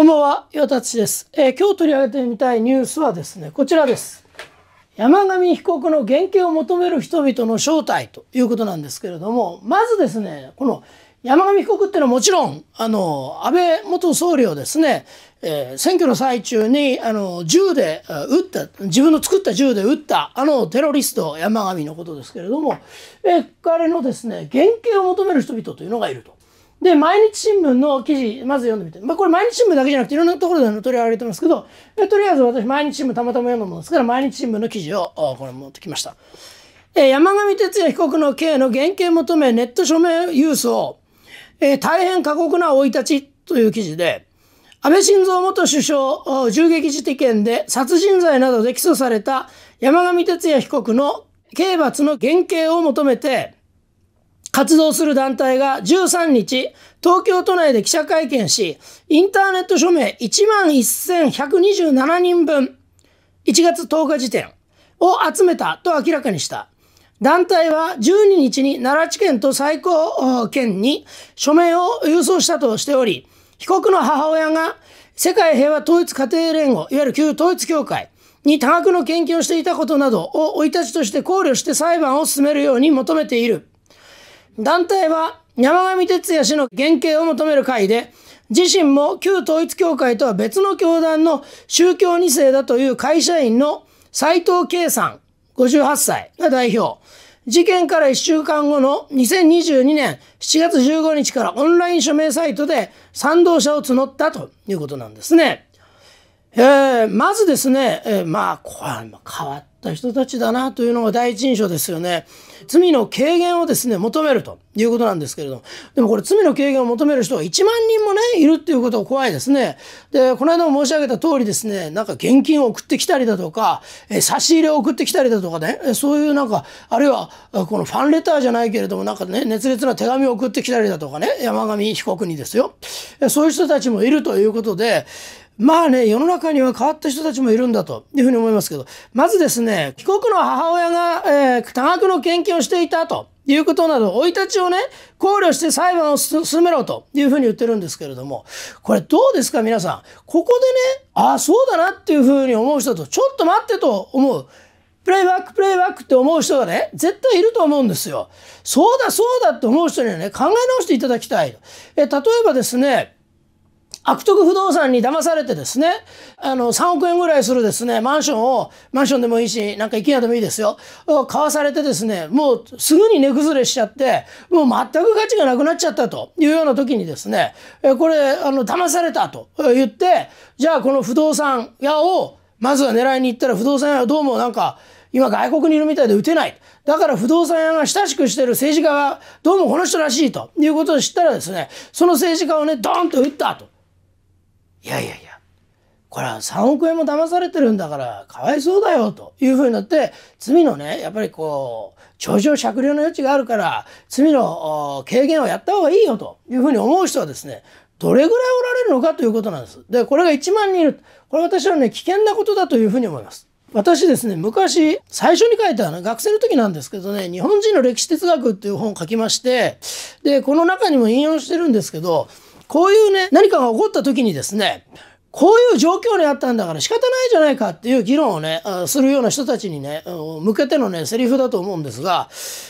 こんばんは、岩田ちです、えー、今日取り上げてみたいニュースはですね、こちらです。山上被告の原刑を求める人々の正体ということなんですけれども、まずですね、この山上被告っていうのはもちろん、あの、安倍元総理をですね、えー、選挙の最中に、あの、銃で撃った、自分の作った銃で撃った、あのテロリスト山上のことですけれども、えー、彼のですね、原刑を求める人々というのがいると。で、毎日新聞の記事、まず読んでみて。まあ、これ毎日新聞だけじゃなくて、いろんなところで取り上げてますけど、とりあえず私、毎日新聞たまたま読んだものですから、毎日新聞の記事を、これ持ってきました。えー、山上哲也被告の刑の減刑求め、ネット署名郵送、えー、大変過酷な生い立ちという記事で、安倍晋三元首相銃撃事件で殺人罪などで起訴された山上哲也被告の刑罰の減刑を求めて、活動する団体が13日、東京都内で記者会見し、インターネット署名11,127人分、1月10日時点を集めたと明らかにした。団体は12日に奈良地検と最高検に署名を郵送したとしており、被告の母親が世界平和統一家庭連合、いわゆる旧統一協会に多額の献金をしていたことなどを生い立ちとして考慮して裁判を進めるように求めている。団体は山上哲也氏の減刑を求める会で、自身も旧統一教会とは別の教団の宗教2世だという会社員の斎藤圭さん、58歳が代表。事件から1週間後の2022年7月15日からオンライン署名サイトで賛同者を募ったということなんですね。えー、まずですね、えー、まあ、これは変わっった人たちだなというのが第一印象ですよね。罪の軽減をですね、求めるということなんですけれども、でもこれ罪の軽減を求める人が1万人もね、いるっていうことが怖いですね。で、この間も申し上げた通りですね、なんか現金を送ってきたりだとか、え差し入れを送ってきたりだとかね、そういうなんか、あるいはこのファンレターじゃないけれども、なんかね、熱烈な手紙を送ってきたりだとかね、山上被告にですよ。そういう人たちもいるということで、まあね、世の中には変わった人たちもいるんだというふうに思いますけど、まずですね、被告の母親が、えー、多額の献金をしていたということなど、生い立ちをね、考慮して裁判を進めろというふうに言ってるんですけれども、これどうですか皆さん。ここでね、ああ、そうだなっていうふうに思う人と、ちょっと待ってと思う。プレイバック、プレイバックって思う人がね、絶対いると思うんですよ。そうだ、そうだって思う人にはね、考え直していただきたい。え例えばですね、悪徳不動産に騙されてですね、あの、3億円ぐらいするですね、マンションを、マンションでもいいし、なんか一軒家でもいいですよ、買わされてですね、もうすぐに値崩れしちゃって、もう全く価値がなくなっちゃったというような時にですね、これ、あの、騙されたと言って、じゃあこの不動産屋を、まずは狙いに行ったら不動産屋はどうもなんか、今外国にいるみたいで打てない。だから不動産屋が親しくしてる政治家がどうもこの人らしいということを知ったらですね、その政治家をね、ドーンと打ったといやいやいや、これは3億円も騙されてるんだからかわいそうだよというふうになって罪のねやっぱりこう頂上酌量の余地があるから罪の軽減をやった方がいいよというふうに思う人はですねどれぐらいおられるのかということなんです。でこれが1万人いるこれ私はね危険なことだというふうに思います。私ですね昔最初に書いたの学生の時なんですけどね「日本人の歴史哲学」っていう本を書きましてでこの中にも引用してるんですけどこういうね、何かが起こった時にですね、こういう状況にあったんだから仕方ないじゃないかっていう議論をね、するような人たちにね、向けてのね、セリフだと思うんですが、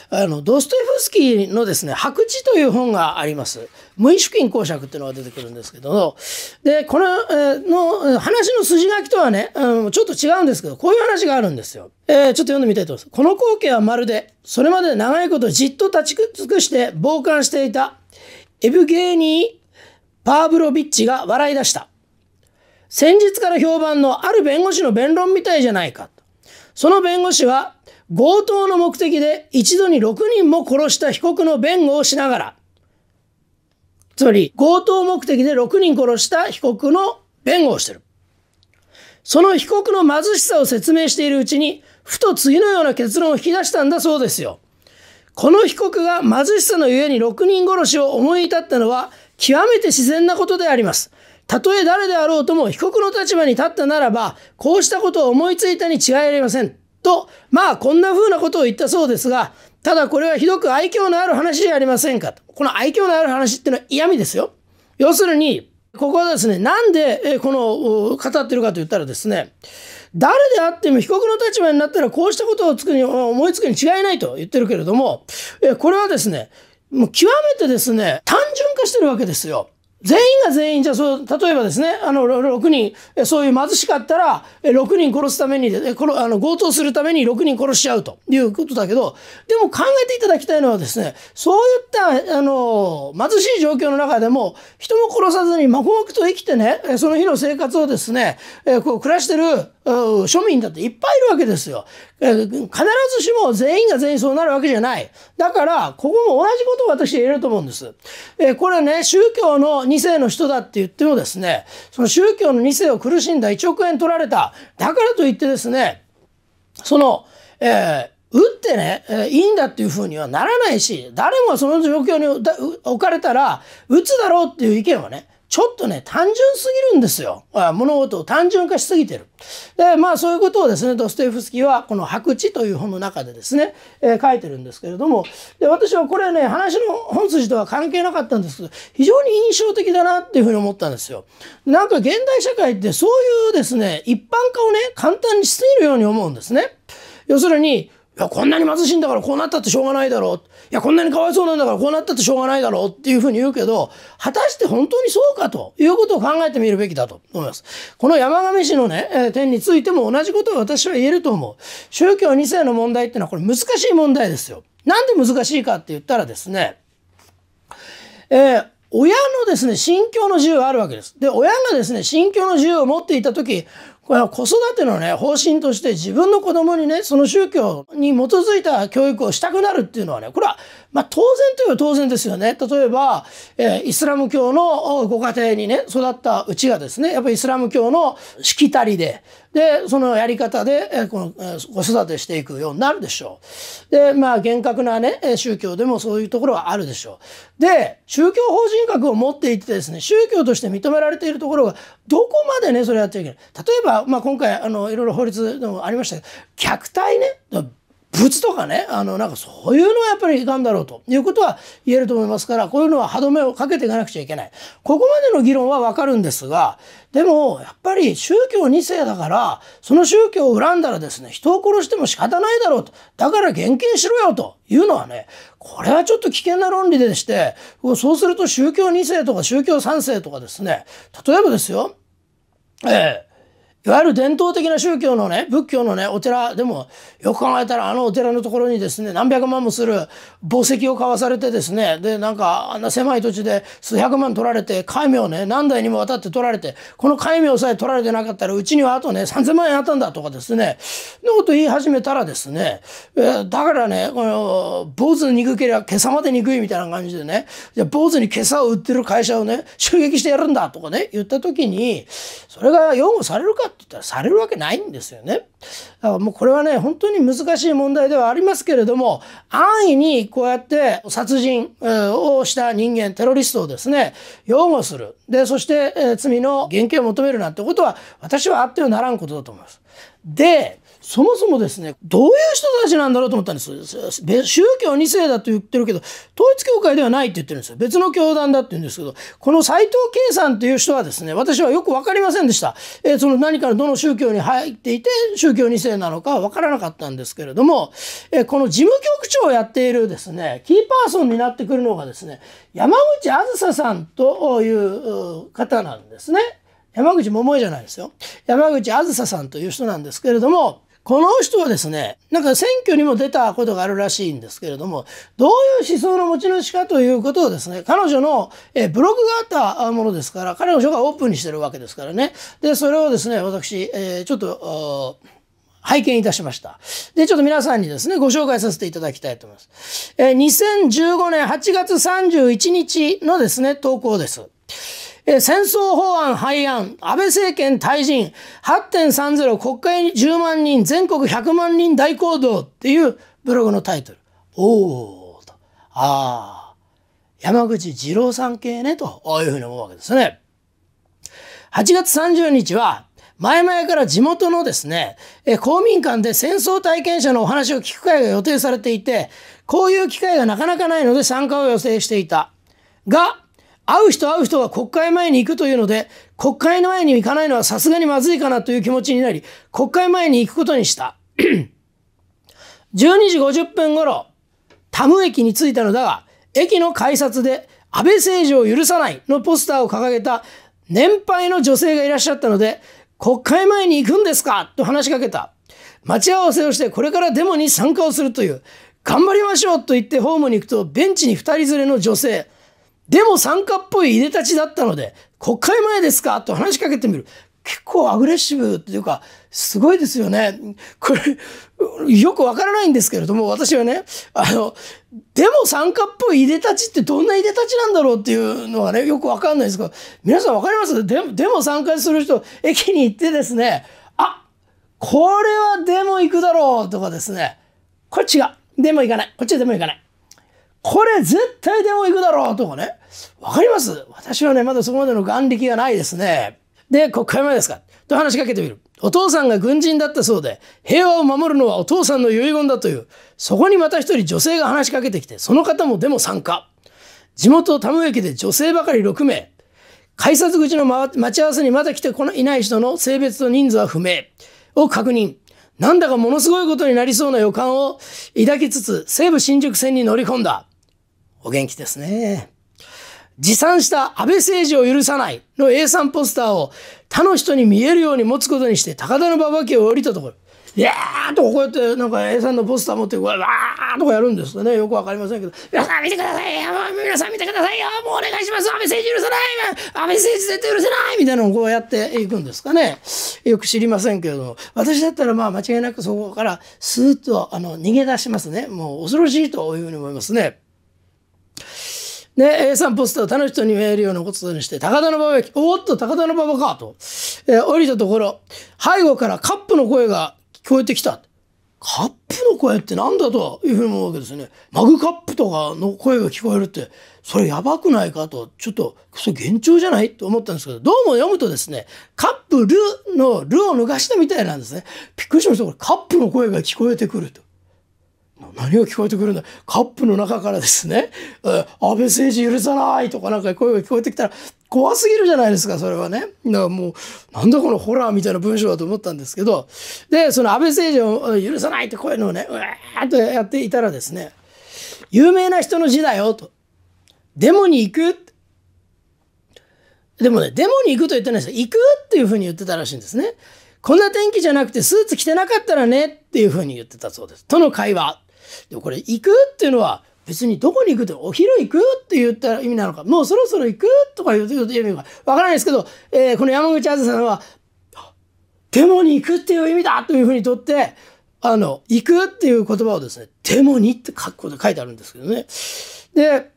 あの、ドストエフスキーのですね、白地という本があります。無意識に公爵っていうのが出てくるんですけど、で、この、えの、話の筋書きとはね、うん、ちょっと違うんですけど、こういう話があるんですよ。えー、ちょっと読んでみたいと思います。この光景はまるで、それまで長いことじっと立ち尽くして傍観していた、エブゲーニー・パーブロビッチが笑い出した。先日から評判のある弁護士の弁論みたいじゃないか。その弁護士は強盗の目的で一度に6人も殺した被告の弁護をしながら、つまり強盗目的で6人殺した被告の弁護をしてる。その被告の貧しさを説明しているうちに、ふと次のような結論を引き出したんだそうですよ。この被告が貧しさのゆえに6人殺しを思い至ったのは、極めて自然なことであります。たとえ誰であろうとも被告の立場に立ったならば、こうしたことを思いついたに違いありません。と、まあこんな風なことを言ったそうですが、ただこれはひどく愛嬌のある話じゃありませんかと。この愛嬌のある話っていうのは嫌味ですよ。要するに、ここはですね、なんでこの語ってるかと言ったらですね、誰であっても被告の立場になったらこうしたことをつくに思いつくに違いないと言ってるけれども、これはですね、もう極めてですね、単純化してるわけですよ。全員が全員、じゃあそう、例えばですね、あの、6人、そういう貧しかったら、6人殺すために、このあの強盗するために6人殺しちゃうということだけど、でも考えていただきたいのはですね、そういった、あの、貧しい状況の中でも、人も殺さずにまこまくと生きてね、その日の生活をですね、こう暮らしてる庶民だっていっぱいいるわけですよ。必ずしも全員が全員そうなるわけじゃない。だから、ここも同じことを私は言えると思うんです。えこれね、宗教の2世の人だって言ってもですね、その宗教の2世を苦しんだ1億円取られた。だからといってですね、その、えー打ってね、えー、いいんだっていうふうにはならないし、誰もがその状況に置かれたら、打つだろうっていう意見はね、ちょっとね、単純すぎるんですよ。物事を単純化しすぎてる。で、まあそういうことをですね、ドストエフスキーはこの白地という本の中でですね、えー、書いてるんですけれども、で、私はこれね、話の本筋とは関係なかったんですけど、非常に印象的だなっていうふうに思ったんですよ。なんか現代社会ってそういうですね、一般化をね、簡単にしすぎるように思うんですね。要するに、いやこんなに貧しいんだからこうなったってしょうがないだろういやこんなにかわいそうなんだからこうなったってしょうがないだろうっていうふうに言うけど果たして本当にそうかということを考えてみるべきだと思います。この山上氏のね点についても同じことを私は言えると思う。宗教2世の問題っていうのはこれ難しい問題ですよ。なんで難しいかって言ったらですね、えー親のですね、心境の自由があるわけです。で、親がですね、心境の自由を持っていた時これは子育てのね、方針として自分の子供にね、その宗教に基づいた教育をしたくなるっていうのはね、これは、まあ当然といえば当然ですよね。例えば、えー、イスラム教のご家庭にね、育ったうちがですね、やっぱりイスラム教のしきたりで、でそのやり方でこの子育てしていくようになるでしょう。でまあ厳格なね宗教でもそういうところはあるでしょう。で宗教法人格を持っていてですね宗教として認められているところがどこまでねそれやっていけない。例えば、まあ、今回あのいろいろ法律でもありましたけど虐待ね物とかね、あの、なんかそういうのはやっぱりいかんだろうということは言えると思いますから、こういうのは歯止めをかけていかなくちゃいけない。ここまでの議論はわかるんですが、でも、やっぱり宗教2世だから、その宗教を恨んだらですね、人を殺しても仕方ないだろうと。だから現金しろよというのはね、これはちょっと危険な論理でして、そうすると宗教2世とか宗教3世とかですね、例えばですよ、ええいわゆる伝統的な宗教のね、仏教のね、お寺でも、よく考えたらあのお寺のところにですね、何百万もする墓石を買わされてですね、で、なんかあんな狭い土地で数百万取られて、戒名をね、何代にもわたって取られて、この戒名さえ取られてなかったら、うちにはあとね、三千万円あったんだとかですね、のこと言い始めたらですね、だからね、この、坊主に憎ければ今朝まで憎いみたいな感じでね、じゃ坊主に今朝を売ってる会社をね、襲撃してやるんだとかね、言った時に、それが擁護されるかって言ったらされるわけないんですよね。だからもうこれはね、本当に難しい問題ではありますけれども、安易にこうやって殺人をした人間、テロリストをですね、擁護する。で、そして罪の減刑を求めるなんてことは、私はあってはならんことだと思います。で、そもそもですね、どういう人たちなんだろうと思ったんです。宗教2世だと言ってるけど、統一教会ではないって言ってるんですよ。別の教団だって言うんですけど、この斎藤圭さんという人はですね、私はよく分かりませんでした。えー、その何からどの宗教に入っていて、宗教2世なのかはからなかったんですけれども、えー、この事務局長をやっているですね、キーパーソンになってくるのがですね、山口あずささんという方なんですね。山口百恵じゃないですよ。山口あずささんという人なんですけれども、この人はですね、なんか選挙にも出たことがあるらしいんですけれども、どういう思想の持ち主かということをですね、彼女のえブログがあったものですから、彼女がオープンにしてるわけですからね。で、それをですね、私、えー、ちょっと、拝見いたしました。で、ちょっと皆さんにですね、ご紹介させていただきたいと思います。えー、2015年8月31日のですね、投稿です。戦争法案廃案、安倍政権退陣、8.30国会に10万人、全国100万人大行動っていうブログのタイトル。おおと。ああ、山口二郎さん系ね、というふうに思うわけですね。8月30日は、前々から地元のですね、え公民館で戦争体験者のお話を聞く会が予定されていて、こういう機会がなかなかないので参加を予定していた。が、会う人会う人が国会前に行くというので、国会の前に行かないのはさすがにまずいかなという気持ちになり、国会前に行くことにした。12 時50分頃、タム駅に着いたのだが、駅の改札で安倍政治を許さないのポスターを掲げた年配の女性がいらっしゃったので、国会前に行くんですかと話しかけた。待ち合わせをしてこれからデモに参加をするという、頑張りましょうと言ってホームに行くと、ベンチに2人連れの女性、でも参加っぽいいでたちだったので、国会前ですかと話しかけてみる。結構アグレッシブっていうか、すごいですよね。これ、よくわからないんですけれども、私はね、あの、でも参加っぽいいでたちってどんないでたちなんだろうっていうのはね、よくわかんないですけど、皆さんわかりますでも、でも参加する人、駅に行ってですね、あ、これはでも行くだろうとかですね、こっちが、でも行かない。こっちはでも行かない。これ絶対でも行くだろうとかね。わかります私はね、まだそこまでの眼力がないですね。で、国会前ですかと話しかけてみる。お父さんが軍人だったそうで、平和を守るのはお父さんの遺言だという、そこにまた一人女性が話しかけてきて、その方もでも参加。地元田村駅で女性ばかり6名。改札口の待ち合わせにまだ来てこないない人の性別と人数は不明を確認。なんだかものすごいことになりそうな予感を抱きつつ、西武新宿線に乗り込んだ。お元気ですね。持参した安倍政治を許さないの A3 ポスターを他の人に見えるように持つことにして高田馬場家を降りたところ。いやーとこうやってなんか A さんのポスター持ってわーとかやるんですかねよくわかりませんけど皆さん見てくださいよ皆さん見てくださいよもうお願いします安倍政治許さない安倍政治絶対許せないみたいなのをこうやっていくんですかねよく知りませんけれども私だったらまあ間違いなくそこからスーッとあの逃げ出しますねもう恐ろしいというふうに思いますね。ね、A3 ポスターを他の人に見えるようなことにして、高田の馬場駅、おっと、高田の馬場か、と、えー、降りたところ、背後からカップの声が聞こえてきた。カップの声って何だというふうに思うわけですね。マグカップとかの声が聞こえるって、それやばくないかと、ちょっと、それ幻聴じゃないと思ったんですけど、どうも読むとですね、カップルのルを脱がしたみたいなんですね。びっくりしました。これカップの声が聞こえてくると。何が聞こえてくるんだカップの中からですね、安倍政治許さないとかなんか声が聞こえてきたら怖すぎるじゃないですか、それはね。だからもう、なんだこのホラーみたいな文章だと思ったんですけど、で、その安倍政治を許さないってこういうのをね、うわーっとやっていたらですね、有名な人の字だよと。デモに行くでもね、デモに行くと言ってないですよ。行くっていうふうに言ってたらしいんですね。こんな天気じゃなくてスーツ着てなかったらねっていうふうに言ってたそうです。との会話。でもこれ行くっていうのは別にどこに行くってお昼行くって言った意味なのかもうそろそろ行くとか言う意味かわからないですけど、えー、この山口あずさんはデモに行くっていう意味だというふうにとってあの行くっていう言葉をですねデモにって格好で書いてあるんですけどね。で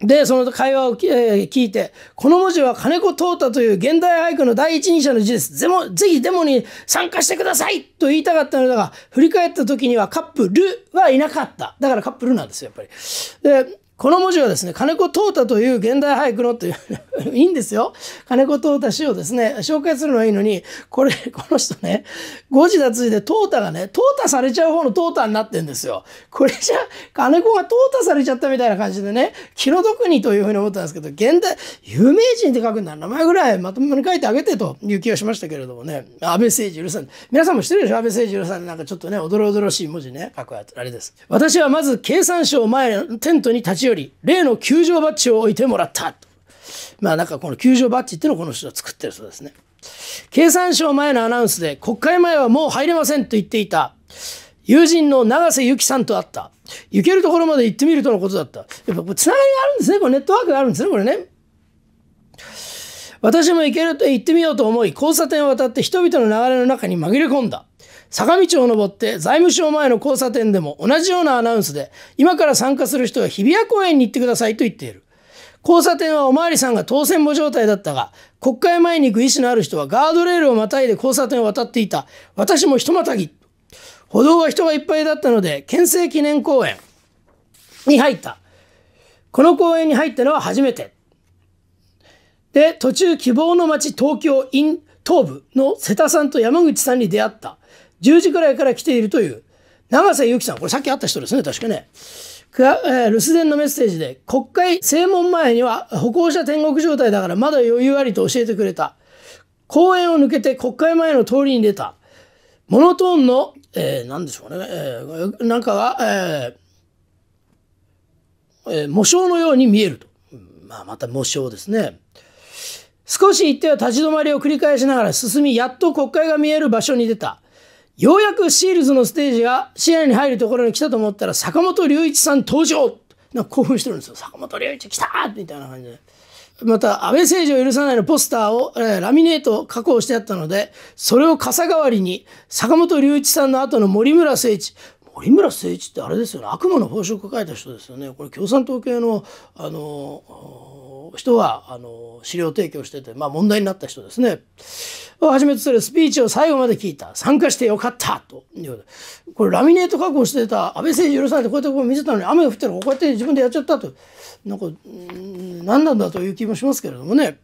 で、その会話を、聞いて、この文字は金子淘太という現代俳句の第一人者の字です。でも、ぜひデモに参加してくださいと言いたかったのだが、振り返った時にはカップルはいなかった。だからカップルなんですよ、やっぱり。で、この文字はですね、金子淘太という現代俳句のという いいんですよ。金子淘太詩をですね、紹介するのはいいのに、これ、この人ね、誤字脱字で淘太がね、淘汰されちゃう方の淘汰になってんですよ。これじゃ、金子が淘汰されちゃったみたいな感じでね、気の毒にというふうに思ったんですけど、現代、有名人って書くんだ名前ぐらいまともに書いてあげてという気がしましたけれどもね、安倍政治許さん。皆さんも知ってるでしょ安倍政治許さんなんかちょっとね、驚々しい文字ね、書くやつ、あれです。私はまず経産省前のテントに立ちより例の球場バッジを置いてもらったと。まあなんかこの球場バッジってのをこの人は作ってるそうですね。経産省前のアナウンスで国会前はもう入れませんと言っていた友人の永瀬由紀さんと会った。行けるところまで行ってみるとのことだった。やっぱつながりがあるんですね。これネットワークがあるんですね。これね。私も行けると行ってみようと思い、交差点を渡って人々の流れの中に紛れ込んだ。坂道を登って財務省前の交差点でも同じようなアナウンスで、今から参加する人は日比谷公園に行ってくださいと言っている。交差点はおまわりさんが当選も状態だったが、国会前に行く意思のある人はガードレールをまたいで交差点を渡っていた。私もひとまたぎ。歩道は人がいっぱいだったので、県政記念公園に入った。この公園に入ったのは初めて。で、途中希望の街東京 in 東部の瀬田さんと山口さんに出会った。10時ぐらいから来ているという、長瀬由紀さん、これさっき会った人ですね、確かね。えー、留守電のメッセージで、国会正門前には歩行者天国状態だからまだ余裕ありと教えてくれた。公園を抜けて国会前の通りに出た。モノトーンの、えー、何でしょうね、えー、なんかは、えーえー、模章のように見えると。まあ、また模章ですね。少し行っては立ち止まりを繰り返しながら進み、やっと国会が見える場所に出た。ようやくシールズのステージが視野に入るところに来たと思ったら坂本龍一さん登場なんか興奮してるんですよ。坂本龍一来たみたいな感じで。また、安倍政治を許さないのポスターを、えー、ラミネート加工してあったので、それを傘代わりに、坂本龍一さんの後の森村誠一。森村誠一ってあれですよね。悪魔の報酬を抱えた人ですよね。これ共産党系の、あのー、人は、あのー、資料提供してて、まあ問題になった人ですね。をはじめとするスピーチを最後まで聞いた。参加してよかったと。これラミネート加工してた安倍政治許さないこうやってこう見せたのに雨が降ってるこうやって自分でやっちゃったと。なんか、何なんだという気もしますけれどもね。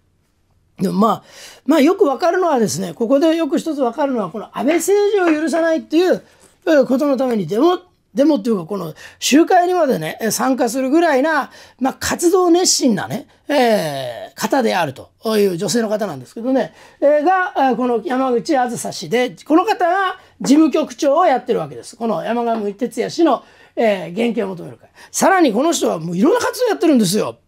でもまあ、まあよくわかるのはですね、ここでよく一つわかるのは、この安倍政治を許さないっていうことのためにデモでもっていうか、この集会にまでね、参加するぐらいな、まあ、活動熱心なね、えー、方であるという女性の方なんですけどね、えー、が、この山口あずさ氏で、この方が事務局長をやってるわけです。この山上哲也氏の、えー、原型を求める会。さらにこの人はもういろんな活動やってるんですよ。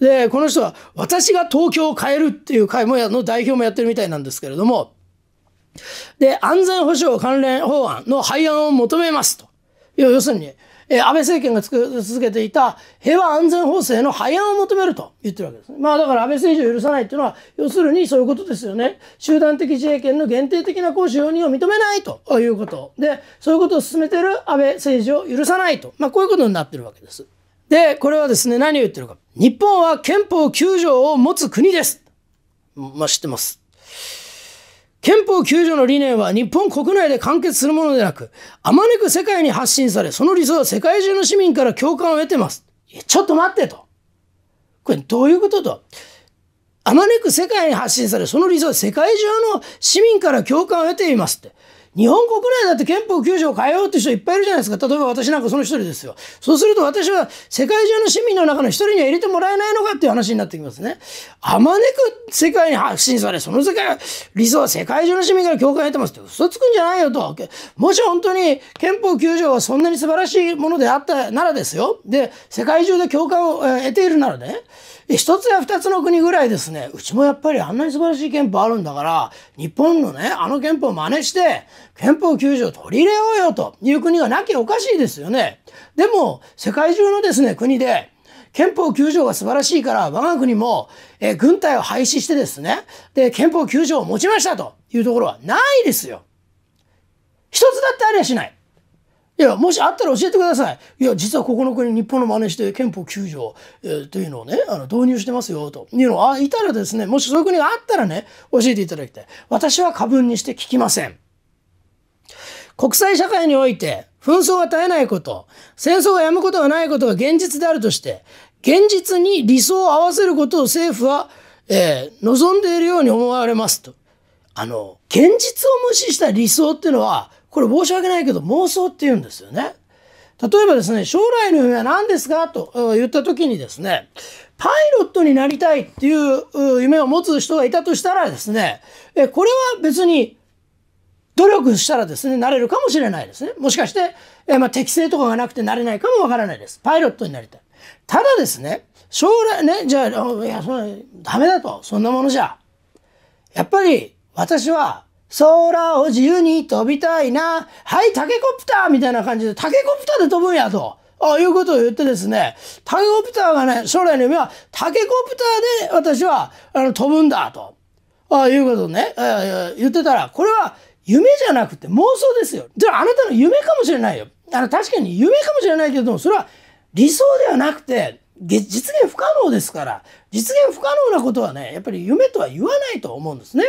で、この人は私が東京を変えるっていう会もの代表もやってるみたいなんですけれども、で、安全保障関連法案の廃案を求めますと。要するに、え安倍政権がつく続けていた平和安全法制の廃案を求めると言ってるわけです。まあだから安倍政治を許さないっていうのは、要するにそういうことですよね。集団的自衛権の限定的な行使容認を認めないということ。で、そういうことを進めてる安倍政治を許さないと。まあこういうことになってるわけです。で、これはですね、何を言ってるか。日本は憲法9条を持つ国です。まあ知ってます。憲法9条の理念は日本国内で完結するものでなく、あまねく世界に発信され、その理想は世界中の市民から共感を得てます。ちょっと待ってと。これどういうことと。あまねく世界に発信され、その理想は世界中の市民から共感を得ていますって。日本国内だって憲法9条を変えようって人いっぱいいるじゃないですか。例えば私なんかその一人ですよ。そうすると私は世界中の市民の中の一人には入れてもらえないのかっていう話になってきますね。あまねく世界に発信され、その世界、理想は世界中の市民から共感を得てますって嘘つくんじゃないよと。もし本当に憲法9条はそんなに素晴らしいものであったならですよ。で、世界中で共感を得ているならね。一つや二つの国ぐらいですね、うちもやっぱりあんなに素晴らしい憲法あるんだから、日本のね、あの憲法を真似して、憲法9条取り入れようよという国がなきゃおかしいですよね。でも、世界中のですね、国で、憲法9条が素晴らしいから、我が国も、えー、軍隊を廃止してですね、で、憲法9条を持ちましたというところはないですよ。一つだってありゃしない。いや、もしあったら教えてください。いや、実はここの国、日本の真似して憲法9条、えー、というのをね、あの導入してますよ、というのを、あ、いたらですね、もしそういう国があったらね、教えていただきたい。私は過分にして聞きません。国際社会において紛争が絶えないこと、戦争がやむことがないことが現実であるとして、現実に理想を合わせることを政府は、えー、望んでいるように思われますと。あの、現実を無視した理想っていうのは、これ申し訳ないけど妄想って言うんですよね。例えばですね、将来の夢は何ですかと言った時にですね、パイロットになりたいっていう夢を持つ人がいたとしたらですね、これは別に努力したらですね、なれるかもしれないですね。もしかして、えー、まあ、適性とかがなくてなれないかもわからないです。パイロットになりたい。ただですね、将来ね、じゃあ、いや、そダメだと。そんなものじゃ。やっぱり、私は、空を自由に飛びたいな。はい、タケコプターみたいな感じで、タケコプターで飛ぶんやと。あいうことを言ってですね、タケコプターがね、将来の夢は、タケコプターで私は、あの、飛ぶんだと。ああいうことをね、言ってたら、これは夢じゃなくて妄想ですよ。じゃああなたの夢かもしれないよ。あの確かに夢かもしれないけども、それは理想ではなくて、実現不可能ですから、実現不可能なことはね、やっぱり夢とは言わないと思うんですね。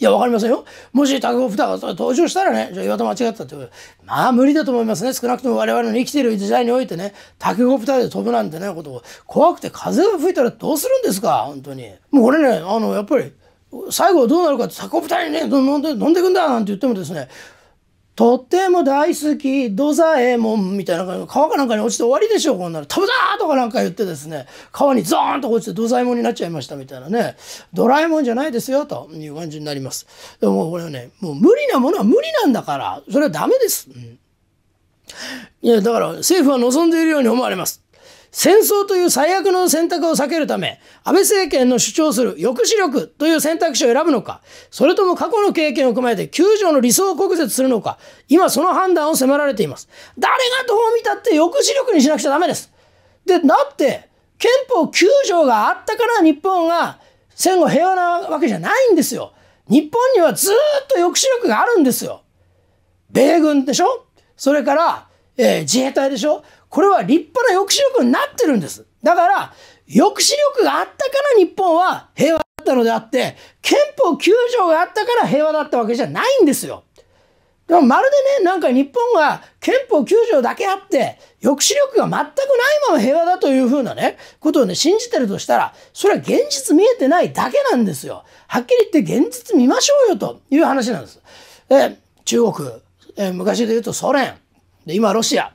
いや、わかりませんよ。もし、タグオフタが登場したらね、じゃあ岩田間違ったってまあ、無理だと思いますね。少なくとも我々の生きている時代においてね、タグオフタで飛ぶなんてね、こと怖くて風が吹いたらどうするんですか、本当に。もうこれね、あの、やっぱり、最後どうなるかって「サコプタにね飲んで飲んでくんだ」なんて言ってもですね「とっても大好きドザエモン」みたいな感じ川かなんかに落ちて終わりでしょう、こんなの「食べた!」とかなんか言ってですね川にゾーンと落ちてドザエモンになっちゃいましたみたいなねドラえもんじゃないですよという感じになりますでもこれはねもう無理なものは無理なんだからそれはダメです、うん、いやだから政府は望んでいるように思われます戦争という最悪の選択を避けるため、安倍政権の主張する抑止力という選択肢を選ぶのか、それとも過去の経験を踏まえて9条の理想を国説するのか、今その判断を迫られています。誰がどう見たって抑止力にしなくちゃダメです。で、だって、憲法9条があったから日本が戦後平和なわけじゃないんですよ。日本にはずっと抑止力があるんですよ。米軍でしょそれから、えー、自衛隊でしょこれは立派な抑止力になってるんです。だから、抑止力があったから日本は平和だったのであって、憲法9条があったから平和だったわけじゃないんですよ。でもまるでね、なんか日本は憲法9条だけあって、抑止力が全くないまま平和だというふうなね、ことをね、信じてるとしたら、それは現実見えてないだけなんですよ。はっきり言って現実見ましょうよという話なんです。で、中国、え昔で言うとソ連、で今ロシア、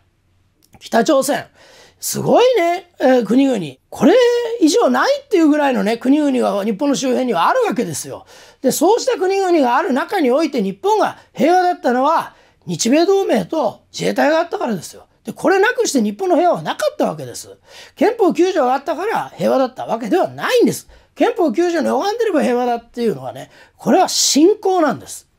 北朝鮮。すごいね、えー、国々。これ以上ないっていうぐらいのね、国々が日本の周辺にはあるわけですよ。で、そうした国々がある中において日本が平和だったのは、日米同盟と自衛隊があったからですよ。で、これなくして日本の平和はなかったわけです。憲法9条があったから平和だったわけではないんです。憲法9条に拝んでれば平和だっていうのはね、これは信仰なんです。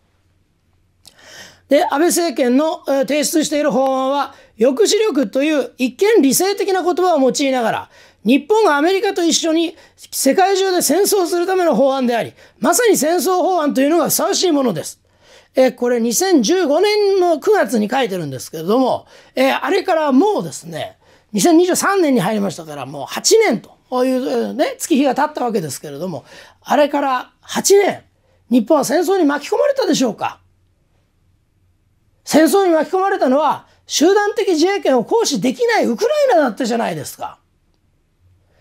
で、安倍政権の提出している法案は、抑止力という一見理性的な言葉を用いながら、日本がアメリカと一緒に世界中で戦争するための法案であり、まさに戦争法案というのがふさわしいものです。えこれ2015年の9月に書いてるんですけれども、えあれからもうですね、2023年に入りましたから、もう8年というね、月日が経ったわけですけれども、あれから8年、日本は戦争に巻き込まれたでしょうか戦争に巻き込まれたのは、集団的自衛権を行使できないウクライナだったじゃないですか。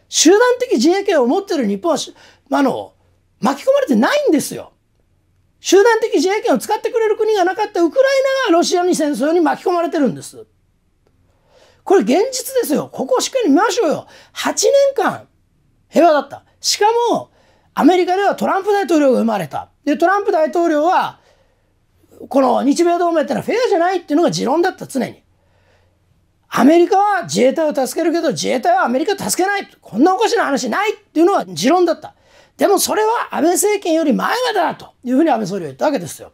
集団的自衛権を持ってる日本は、あの、巻き込まれてないんですよ。集団的自衛権を使ってくれる国がなかったウクライナがロシアに戦争に巻き込まれてるんです。これ現実ですよ。ここをしっかり見ましょうよ。8年間平和だった。しかも、アメリカではトランプ大統領が生まれた。で、トランプ大統領はこの日米同盟ってのはフェアじゃないっていうのが持論だった、常に。アメリカは自衛隊を助けるけど、自衛隊はアメリカを助けない。こんなおかしな話ないっていうのは持論だった。でもそれは安倍政権より前までだというふうに安倍総理は言ったわけですよ。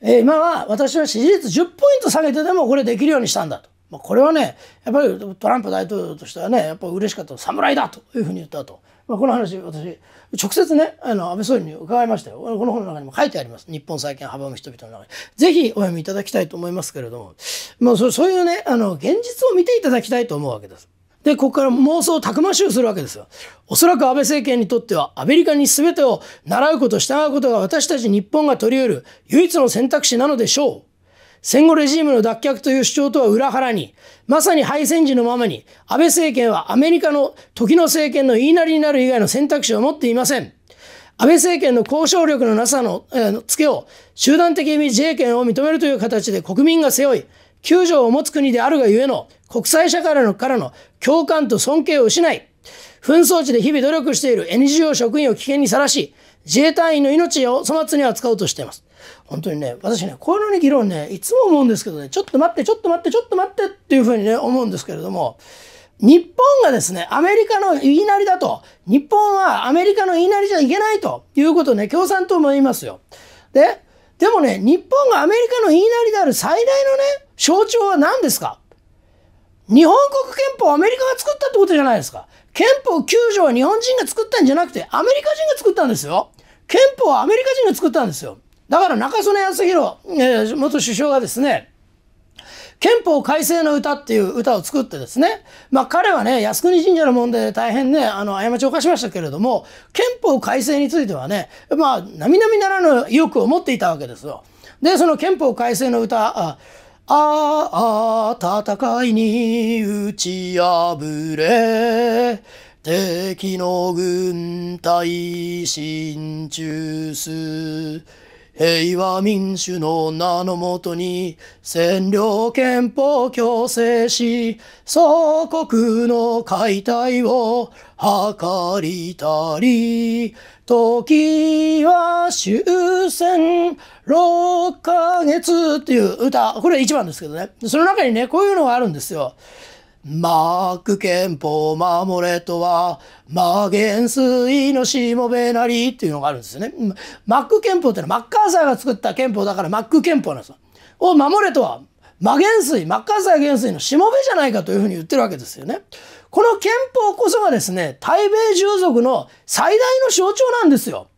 えー、今は私は支持率10ポイント下げてでもこれできるようにしたんだと。まあ、これはね、やっぱりトランプ大統領としてはね、やっぱ嬉しかった。侍だというふうに言ったと。まあ、この話、私、直接ね、あの、安倍総理に伺いましたよ。この本の中にも書いてあります。日本再建阻む人々の中に。ぜひお読みいただきたいと思いますけれども、まあ、そういうね、あの、現実を見ていただきたいと思うわけです。で、ここから妄想をたくましゅうするわけですよ。おそらく安倍政権にとっては、アメリカに全てを習うこと、従うことが私たち日本が取り得る唯一の選択肢なのでしょう。戦後レジームの脱却という主張とは裏腹に、まさに敗戦時のままに、安倍政権はアメリカの時の政権の言いなりになる以外の選択肢を持っていません。安倍政権の交渉力のなさの、えー、けを集団的に自衛権を認めるという形で国民が背負い、救助を持つ国であるがゆえの国際社会からの共感と尊敬を失い、紛争地で日々努力している NGO 職員を危険にさらし、自衛隊員の命を粗末に扱おうとしています。本当にね、私ね、こういうのに議論ね、いつも思うんですけどね、ちょっと待って、ちょっと待って、ちょっと待ってっていうふうにね、思うんですけれども、日本がですね、アメリカの言いなりだと、日本はアメリカの言いなりじゃいけないということをね、共産党も言いますよ。で、でもね、日本がアメリカの言いなりである最大のね、象徴は何ですか日本国憲法をアメリカが作ったってことじゃないですか。憲法9条は日本人が作ったんじゃなくて、アメリカ人が作ったんですよ。憲法はアメリカ人が作ったんですよ。だから中曽根康弘、えー、元首相がですね、憲法改正の歌っていう歌を作ってですね、まあ彼はね、靖国神社の問題で大変ね、あの、過ちを犯しましたけれども、憲法改正についてはね、まあ、並々ならぬ意欲を持っていたわけですよ。で、その憲法改正の歌、ああ、あ戦いに打ち破れ、敵の軍隊進駐す、平和民主の名のもとに占領憲法強制し祖国の解体を図りたり時は終戦6ヶ月っていう歌これ1番ですけどねその中にねこういうのがあるんですよマーク憲法守れとは、マーゲンスイのしもべなりっていうのがあるんですよね。マック憲法ってのはマッカーサーが作った憲法だからマック憲法なんですよ。を守れとは、マゲンスイ、マッカーサー元帥のしもべじゃないかというふうに言ってるわけですよね。この憲法こそがですね、対米従属の最大の象徴なんですよ。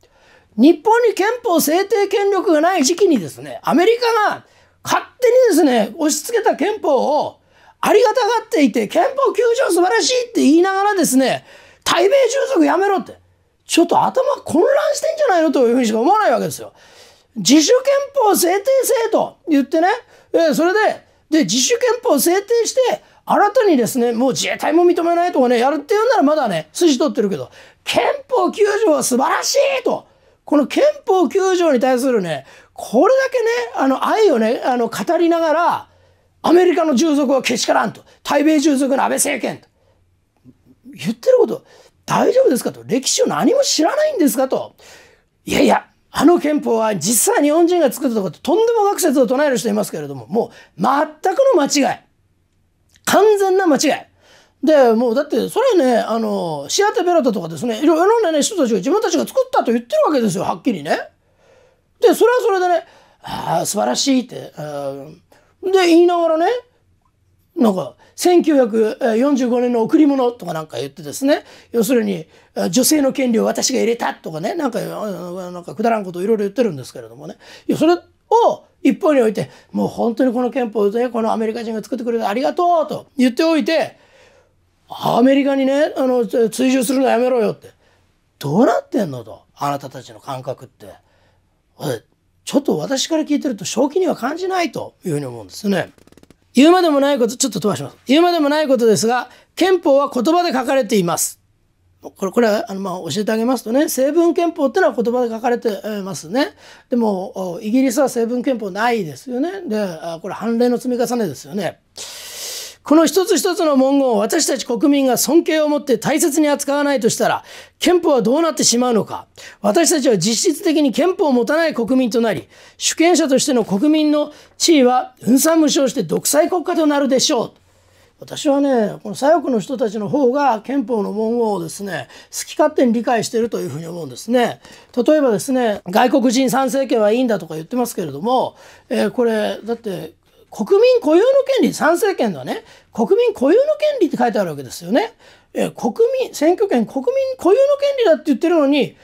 日本に憲法制定権力がない時期にですね、アメリカが勝手にですね、押し付けた憲法をありがたがっていて、憲法9条素晴らしいって言いながらですね、対米従属やめろって、ちょっと頭混乱してんじゃないのというふうにしか思わないわけですよ。自主憲法制定制と言ってね、えそれで、で、自主憲法制定して、新たにですね、もう自衛隊も認めないとかね、やるって言うならまだね、筋取ってるけど、憲法9条は素晴らしいと、この憲法9条に対するね、これだけね、あの、愛をね、あの、語りながら、アメリカの従属はけしからんと。対米従属の安倍政権と。言ってること大丈夫ですかと。歴史を何も知らないんですかと。いやいや、あの憲法は実際日本人が作ったとかととんでも学説を唱える人いますけれども、もう全くの間違い。完全な間違い。で、もうだって、それね、あの、シアテ・ベラタとかですね、いろいろな、ね、人たちが自分たちが作ったと言ってるわけですよ、はっきりね。で、それはそれでね、ああ、素晴らしいって、うんで、言いながらね、なんか、1945年の贈り物とかなんか言ってですね、要するに、女性の権利を私が入れたとかね、なんか、なんかくだらんことをいろいろ言ってるんですけれどもね。いや、それを一方において、もう本当にこの憲法でこのアメリカ人が作ってくれてありがとうと言っておいて、アメリカにね、あの、追従するのやめろよって。どうなってんのと、あなたたちの感覚って。ちょっと私から聞いてると正気には感じないというふうに思うんですね。言うまでもないこと、ちょっと飛ばします。言うまでもないことですが、憲法は言葉で書かれています。これこれはあの、まあ、教えてあげますとね成文憲法ってのは言葉で書かれてますねでもイギリスは成文憲法ないですよねでこれ判例の積み重ねですよね。この一つ一つの文言を私たち国民が尊敬を持って大切に扱わないとしたら、憲法はどうなってしまうのか。私たちは実質的に憲法を持たない国民となり、主権者としての国民の地位は分散無償して独裁国家となるでしょう。私はね、この左翼の人たちの方が憲法の文言をですね、好き勝手に理解しているというふうに思うんですね。例えばですね、外国人参政権はいいんだとか言ってますけれども、えー、これ、だって国民固有の権利、参政権のね、国民固有の権利って書いてあるわけですよね。え国民、選挙権、国民固有の権利だって言ってるのに、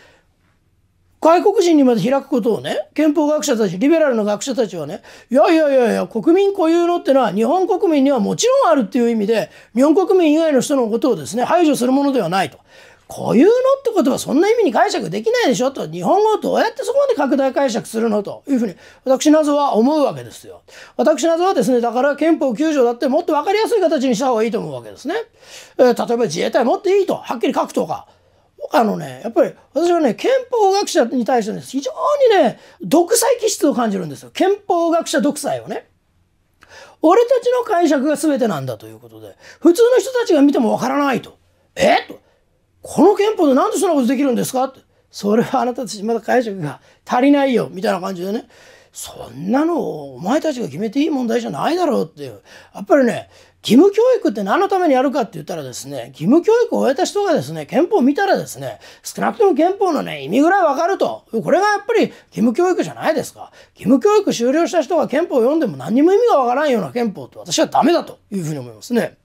外国人にまで開くことをね、憲法学者たち、リベラルの学者たちはね、いやいやいやいや、国民固有のってのは日本国民にはもちろんあるっていう意味で、日本国民以外の人のことをですね、排除するものではないと。固有のってことはそんな意味に解釈できないでしょと、日本語をどうやってそこまで拡大解釈するのというふうに、私なは思うわけですよ。私なはですね、だから憲法9条だってもっとわかりやすい形にした方がいいと思うわけですね。えー、例えば自衛隊持っていいと、はっきり書くとか。あのね、やっぱり私はね、憲法学者に対してね、非常にね、独裁気質を感じるんですよ。憲法学者独裁をね。俺たちの解釈が全てなんだということで、普通の人たちが見てもわからないと。えと。この憲法でなんでそんなことできるんですかって。それはあなたたちまだ解釈が足りないよみたいな感じでねそんなのをお前たちが決めていい問題じゃないだろうっていうやっぱりね義務教育って何のためにやるかって言ったらですね義務教育を終えた人がですね憲法を見たらですね少なくとも憲法のね意味ぐらいわかるとこれがやっぱり義務教育じゃないですか義務教育終了した人が憲法を読んでも何にも意味がわからんような憲法って私はダメだというふうに思いますね。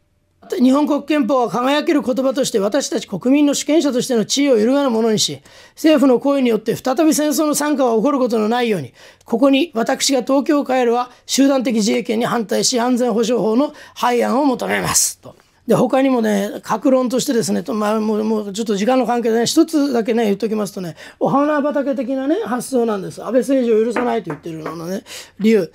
日本国憲法は輝ける言葉として私たち国民の主権者としての地位を揺るがぬものにし、政府の行為によって再び戦争の惨禍が起こることのないように、ここに私が東京を変えるは集団的自衛権に反対し安全保障法の廃案を求めます。と。で他にもね格論としてですねと、まあ、もうもうちょっと時間の関係でね一つだけね言っときますとねお花畑的なね発想なんです安倍政治を許さないと言ってるののね理由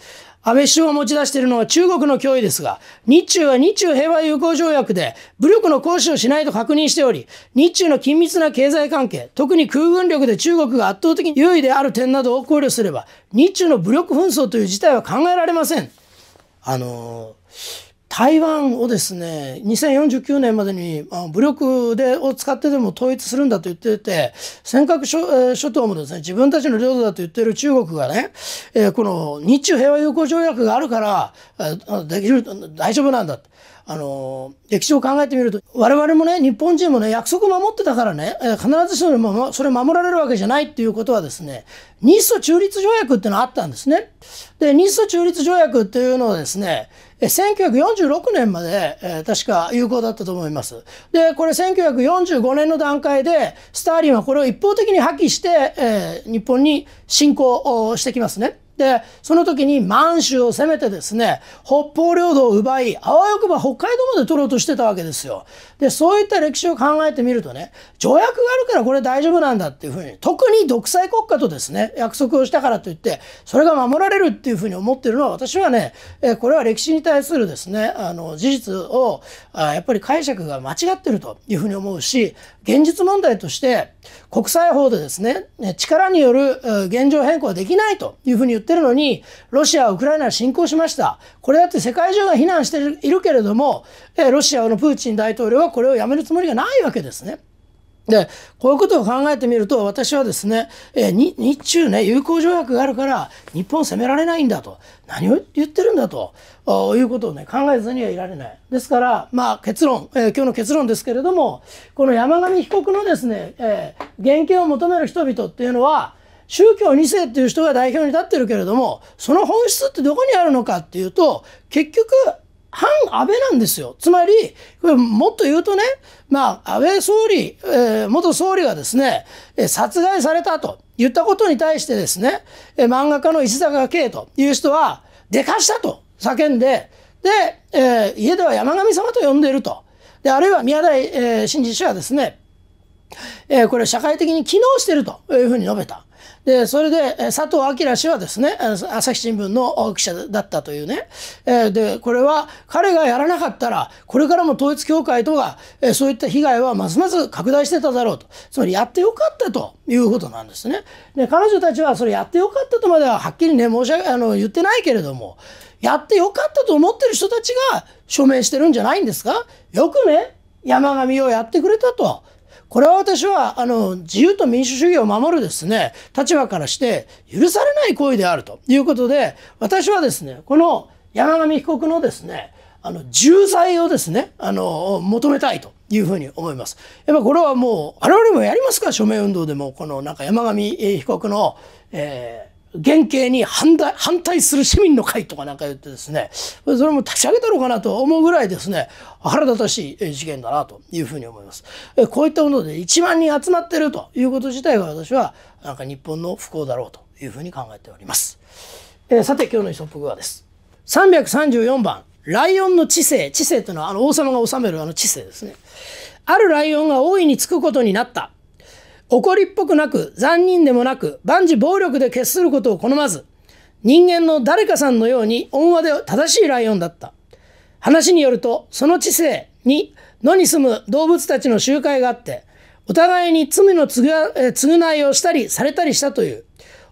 安倍首相を持ち出しているのは中国の脅威ですが、日中は日中平和友好条約で武力の行使をしないと確認しており、日中の緊密な経済関係、特に空軍力で中国が圧倒的に優位である点などを考慮すれば、日中の武力紛争という事態は考えられません。あのー台湾をですね、2049年までに武力でを使ってでも統一するんだと言ってて、尖閣諸諸島もですね、自分たちの領土だと言ってる中国がね、えー、この日中平和友好条約があるから、できる、大丈夫なんだ。あの、歴史を考えてみると、我々もね、日本人もね、約束守ってたからね、必ずしもそれ守られるわけじゃないっていうことはですね、日ソ中立条約ってのがあったんですね。で、日ソ中立条約っていうのはですね、1946年まで、えー、確か有効だったと思います。で、これ1945年の段階で、スターリンはこれを一方的に破棄して、えー、日本に侵攻してきますね。で、その時に満州を攻めてですね、北方領土を奪い、あわよくば北海道まで取ろうとしてたわけですよ。で、そういった歴史を考えてみるとね、条約があるからこれ大丈夫なんだっていうふうに、特に独裁国家とですね、約束をしたからといって、それが守られるっていうふうに思ってるのは、私はね、えこれは歴史に対するですね、あの、事実を、あやっぱり解釈が間違ってるというふうに思うし、現実問題として、国際法でですね、力による現状変更はできないというふうに言ってってるのに、ロシア、ウクライナ侵攻しました。これだって世界中が非難しているけれども、えロシアのプーチン大統領はこれをやめるつもりがないわけですね。で、こういうことを考えてみると、私はですね、えー、日中ね、友好条約があるから、日本攻められないんだと。何を言ってるんだと。いうことをね、考えずにはいられない。ですから、まあ結論、えー、今日の結論ですけれども、この山上被告のですね、えー、減刑を求める人々っていうのは、宗教2世っていう人が代表に立ってるけれども、その本質ってどこにあるのかっていうと、結局、反安倍なんですよ。つまり、もっと言うとね、まあ、安倍総理、えー、元総理がですね、殺害されたと言ったことに対してですね、漫画家の石坂慶という人は、でかしたと叫んで、で、えー、家では山神様と呼んでいると。で、あるいは宮台、えー、真司氏はですね、えー、これ社会的に機能しているというふうに述べた。で、それで、佐藤明氏はですね、朝日新聞の記者だったというね。で、これは彼がやらなかったら、これからも統一教会とか、そういった被害はますます拡大してただろうと。つまりやってよかったということなんですね。で、彼女たちはそれやってよかったとまでははっきりね、申し上げ、あの、言ってないけれども、やってよかったと思ってる人たちが署名してるんじゃないんですかよくね、山上をやってくれたと。これは私は、あの、自由と民主主義を守るですね、立場からして許されない行為であるということで、私はですね、この山上被告のですね、あの、重罪をですね、あの、求めたいというふうに思います。やっぱこれはもう、我々もやりますか署名運動でも、このなんか山上被告の、えー原型に反対反対する市民の会とかなんか言ってですねそれも立ち上げたのかなと思うぐらいですね腹立たしい事件だなというふうに思います。こういったもので1万人集まっているということ自体が私はなんか日本の不幸だろうというふうに考えております。えー、さて今日のイソップグアです。334番ライオンの知性知性というのはあの王様が治めるあの知性ですね。あるライオンが大いにつくことになった怒りっぽくなく、残忍でもなく、万事暴力で決することを好まず、人間の誰かさんのように温和で正しいライオンだった。話によると、その知性に野に住む動物たちの集会があって、お互いに罪の償いをしたりされたりしたという、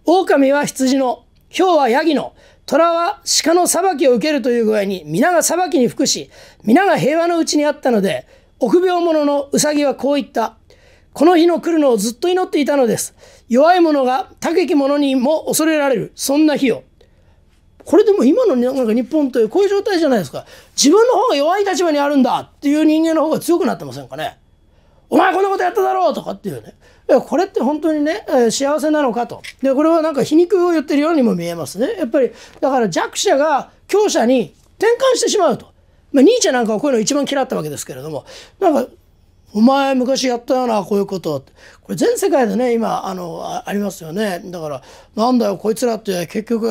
狼は羊の、ヒョウはヤギの、虎は鹿の裁きを受けるという具合に、皆が裁きに服し、皆が平和のうちにあったので、臆病者のウサギはこう言った。この日の来るのをずっと祈っていたのです。弱い者が高き者にも恐れられる。そんな日を。これでも今のなんか日本というこういう状態じゃないですか。自分の方が弱い立場にあるんだっていう人間の方が強くなってませんかね。お前こんなことやっただろうとかっていうね。これって本当にね、え幸せなのかと。で、これはなんか皮肉を言ってるようにも見えますね。やっぱり、だから弱者が強者に転換してしまうと。まあ、ニーチェなんかはこういうの一番嫌ったわけですけれども、なんかお前昔やったよなこういうこと」ってこれ全世界でね今あのありますよねだから「なんだよこいつらって結局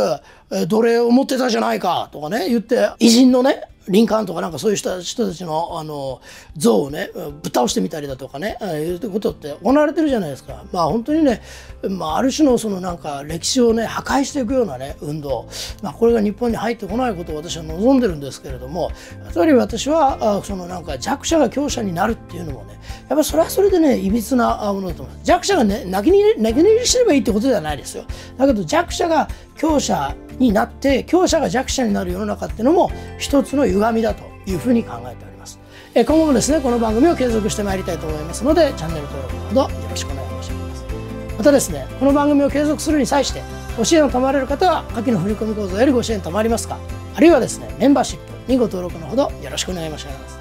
奴隷を持ってたじゃないか」とかね言って偉人のね林間とかなんかそういう人人たちのあの像をねぶっ倒してみたりだとかねいうことって行われてるじゃないですかまあ本当にね、まあ、ある種のそのなんか歴史をね破壊していくようなね運動、まあ、これが日本に入ってこないことを私は望んでるんですけれどもつまり私はそのなんか弱者が強者になるっていうのもねやっぱそれはそれでねいびつなものだと思います弱者が、ね、泣き寝入りしてればいいってことではないですよだけど弱者が強者になって強者が弱者になる世の中っていうのも一つの歪みだというふうに考えております今後もですねこの番組を継続してまいりたいと思いますのでチャンネル登録ほどよろしくお願い申し上げますまたですねこの番組を継続するに際してご支援を賜れる方は下記の振込口座よりご支援賜りますかあるいはですねメンバーシップにご登録のほどよろしくお願い申し上げます